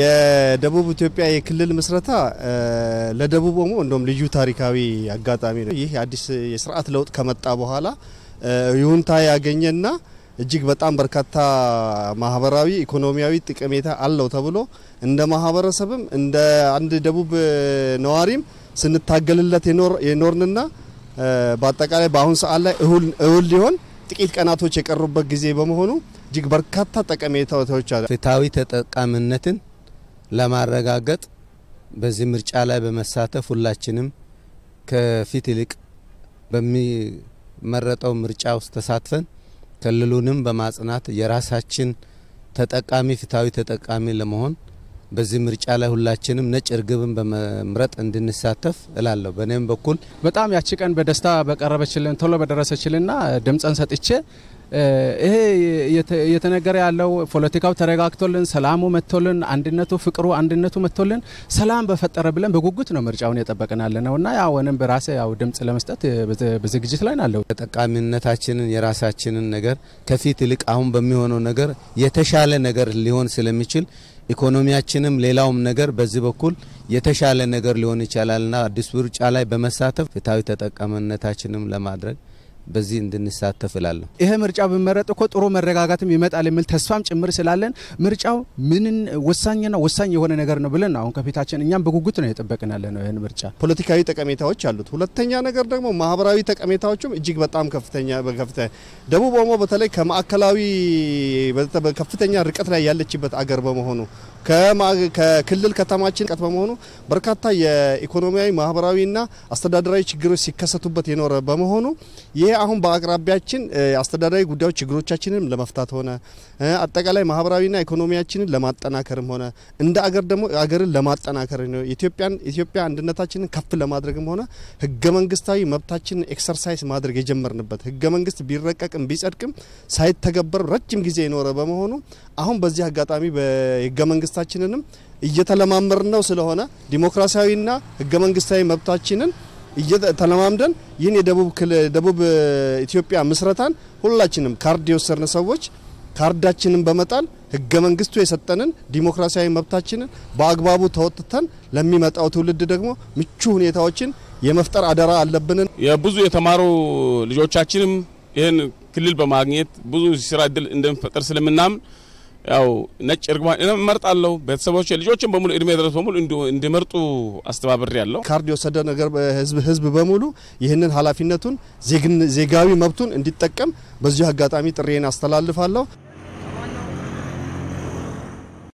የደቡብ ኢትዮጵያ የክልል ምስረታ ለደቡብ ኦሞ እንደውም ልዩ ታሪካዊ አጋጣሚ ነው። ይህ አዲስ የስርዓት ለውጥ ከመጣ በኋላ ይሁንታ ያገኘና እጅግ በጣም በርካታ ማህበራዊ፣ ኢኮኖሚያዊ ጥቅሜታ አለው ተብሎ እንደ ማህበረሰብም እንደ አንድ ደቡብ ነዋሪም ስንታገልለት የኖርንና በአጠቃላይ በአሁን ሰዓት ላይ እሁል ሊሆን ጥቂት ቀናቶች የቀሩበት ጊዜ በመሆኑ እጅግ በርካታ ጠቀሜታዎች አሉ። ፍትሐዊ ተጠቃሚነትን ለማረጋገጥ በዚህ ምርጫ ላይ በመሳተፍ ሁላችንም ከፊት ይልቅ በሚመረጠው ምርጫ ውስጥ ተሳትፈን ክልሉንም በማጽናት የራሳችን ተጠቃሚ ፍትሐዊ ተጠቃሚ ለመሆን በዚህ ምርጫ ላይ ሁላችንም ነጭ እርግብን በመምረጥ እንድንሳተፍ እላለሁ። በእኔም በኩል በጣም ያቺ ቀን በደስታ በቀረበችልን ቶሎ በደረሰችልና ድምፀን ሰጥቼ ይሄ እየተነገረ ያለው ፖለቲካው ተረጋግቶልን ሰላሙ መጥቶልን አንድነቱ ፍቅሩ አንድነቱ መጥቶልን ሰላም በፈጠረ ብለን በጉጉት ነው ምርጫውን የጠበቅናለ ነው እና ያው እኔም በራሴ ያው ድምፅ ለመስጠት በዝግጅት ላይ ናለው። ተጠቃሚነታችንን የራሳችንን ነገር ከፊት ይልቅ አሁን በሚሆነው ነገር የተሻለ ነገር ሊሆን ስለሚችል ኢኮኖሚያችንም ሌላውም ነገር በዚህ በኩል የተሻለ ነገር ሊሆን ይቻላልና አዲስ ሩጫ ላይ በመሳተፍ ፍትሐዊ ተጠቃሚነታችንም ለማድረግ በዚህ እንድንሳተፍ እላለሁ። ይሄ ምርጫ ብመረጥ እኮ ጥሩ መረጋጋትም ይመጣል የሚል ተስፋም ጭምር ስላለን ምርጫው ምንን ወሳኝና ወሳኝ የሆነ ነገር ነው ብለን አሁን ከፊታችን እኛም በጉጉት ነው የጠበቅን ያለ ነው ይህን ምርጫ። ፖለቲካዊ ጠቀሜታዎች አሉት። ሁለተኛ ነገር ደግሞ ማህበራዊ ጠቀሜታዎችም እጅግ በጣም ከፍተኛ በከፍተ ደቡብ ኦሞ በተለይ ከማዕከላዊ ከፍተኛ ርቀት ላይ ያለችበት አገር በመሆኑ ከክልል ከተማችን ቀጥ በመሆኑ በርካታ የኢኮኖሚያዊ ማህበራዊና አስተዳደራዊ ችግሮች ሲከሰቱበት የኖረ በመሆኑ ይህ አሁን በአቅራቢያችን አስተዳደራዊ ጉዳዮች ችግሮቻችንን ለመፍታት ሆነ አጠቃላይ ማህበራዊና ኢኮኖሚያችንን ለማጠናከርም ሆነ እንደ አገር ደግሞ አገርን ለማጠናከር ነው ኢትዮጵያን ኢትዮጵያ አንድነታችንን ከፍ ለማድረግም ሆነ ህገ መንግስታዊ መብታችንን ኤክሰርሳይዝ ማድረግ የጀመርንበት ህገ መንግስት ቢረቀቅም ቢጸድቅም ሳይተገበር ረጅም ጊዜ የኖረ በመሆኑ አሁን በዚህ አጋጣሚ በህገ መንግስት መንግስታችንንም እየተለማመርን ነው። ስለሆነ ዲሞክራሲያዊና ህገ መንግስታዊ መብታችንን እየተለማምደን ይህን የደቡብ ኢትዮጵያ ምስረታን ሁላችንም ካርድ የወሰድን ሰዎች ካርዳችንን በመጣል ህገ መንግስቱ የሰጠንን ዲሞክራሲያዊ መብታችንን በአግባቡ ተወጥተን ለሚመጣው ትውልድ ደግሞ ምቹ ሁኔታዎችን የመፍጠር አደራ አለብንን። የብዙ የተማሩ ልጆቻችንም ይህን ክልል በማግኘት ብዙ ስራ እድል እንደሚፈጠር ስለምናምን ያው ነጭ እርግማን እመርጣለሁ። ቤተሰቦች ልጆችን በሙሉ እድሜ ድረስ በሙሉ እንዲመርጡ አስተባብሬ ያለው ካርድ የወሰደ ነገር ህዝብ በሙሉ ይህንን ኃላፊነቱን ዜጋዊ መብቱን እንዲጠቀም በዚሁ አጋጣሚ ጥሬን አስተላልፋለሁ።